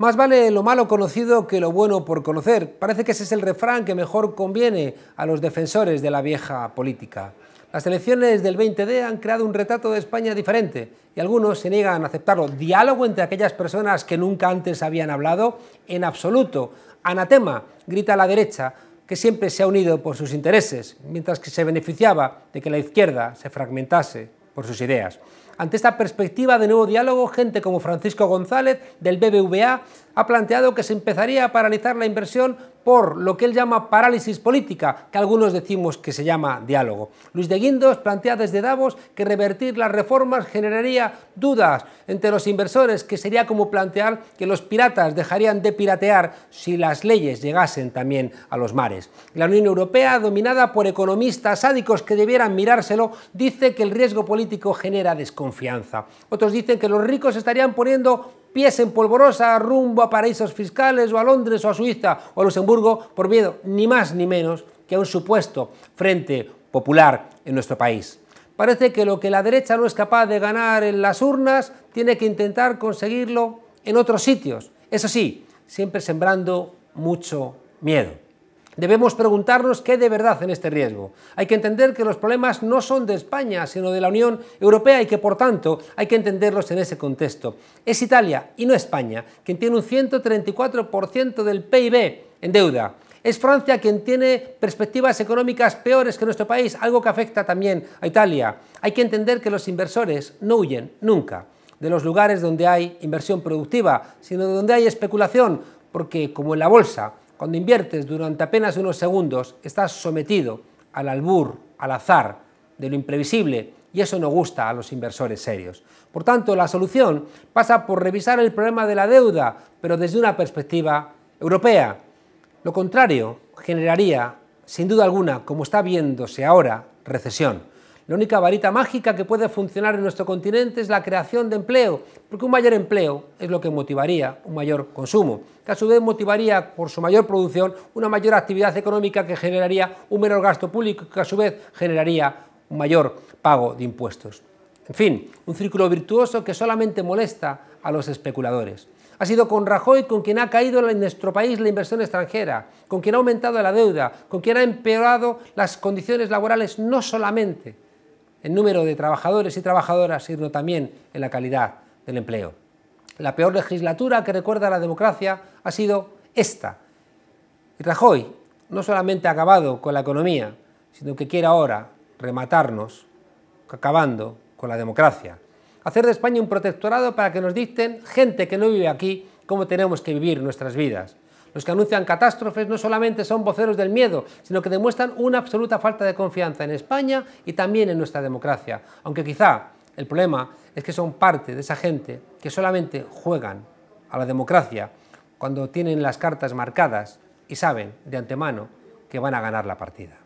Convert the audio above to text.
Más vale lo malo conocido que lo bueno por conocer. Parece que ese es el refrán que mejor conviene a los defensores de la vieja política. Las elecciones del 20D han creado un retrato de España diferente y algunos se niegan a aceptarlo. Diálogo entre aquellas personas que nunca antes habían hablado, en absoluto. Anatema, grita la derecha, que siempre se ha unido por sus intereses, mientras que se beneficiaba de que la izquierda se fragmentase por sus ideas. Ante esta perspectiva de nuevo diálogo, gente como Francisco González del BBVA ha planteado que se empezaría a paralizar la inversión por lo que él llama parálisis política, que algunos decimos que se llama diálogo. Luis de Guindos plantea desde Davos que revertir las reformas generaría dudas entre los inversores, que sería como plantear que los piratas dejarían de piratear si las leyes llegasen también a los mares. La Unión Europea, dominada por economistas sádicos que debieran mirárselo, dice que el riesgo político genera desconfianza. Otros dicen que los ricos estarían poniendo pies en polvorosa rumbo a paraísos fiscales o a Londres o a Suiza o a Luxemburgo por miedo, ni más ni menos, que a un supuesto frente popular en nuestro país. Parece que lo que la derecha no es capaz de ganar en las urnas, tiene que intentar conseguirlo en otros sitios. Eso sí, siempre sembrando mucho miedo. Debemos preguntarnos qué de verdad en este riesgo. Hay que entender que los problemas no son de España, sino de la Unión Europea y que, por tanto, hay que entenderlos en ese contexto. Es Italia y no España quien tiene un 134% del PIB en deuda. Es Francia quien tiene perspectivas económicas peores que nuestro país, algo que afecta también a Italia. Hay que entender que los inversores no huyen nunca de los lugares donde hay inversión productiva, sino de donde hay especulación, porque como en la bolsa, cuando inviertes durante apenas unos segundos, estás sometido al albur, al azar, de lo imprevisible, y eso no gusta a los inversores serios. Por tanto, la solución pasa por revisar el problema de la deuda, pero desde una perspectiva europea. Lo contrario generaría, sin duda alguna, como está viéndose ahora, recesión. La única varita mágica que puede funcionar en nuestro continente es la creación de empleo, porque un mayor empleo es lo que motivaría un mayor consumo, que a su vez motivaría por su mayor producción una mayor actividad económica que generaría un menor gasto público, que a su vez generaría un mayor pago de impuestos. En fin, un círculo virtuoso que solamente molesta a los especuladores. Ha sido con Rajoy con quien ha caído en nuestro país la inversión extranjera, con quien ha aumentado la deuda, con quien ha empeorado las condiciones laborales no solamente el número de trabajadores y trabajadoras, sino también en la calidad del empleo. La peor legislatura que recuerda la democracia ha sido esta. Y Rajoy no solamente ha acabado con la economía, sino que quiere ahora rematarnos acabando con la democracia. Hacer de España un protectorado para que nos dicten gente que no vive aquí cómo tenemos que vivir nuestras vidas. Los que anuncian catástrofes no solamente son voceros del miedo, sino que demuestran una absoluta falta de confianza en España y también en nuestra democracia. Aunque quizá el problema es que son parte de esa gente que solamente juegan a la democracia cuando tienen las cartas marcadas y saben de antemano que van a ganar la partida.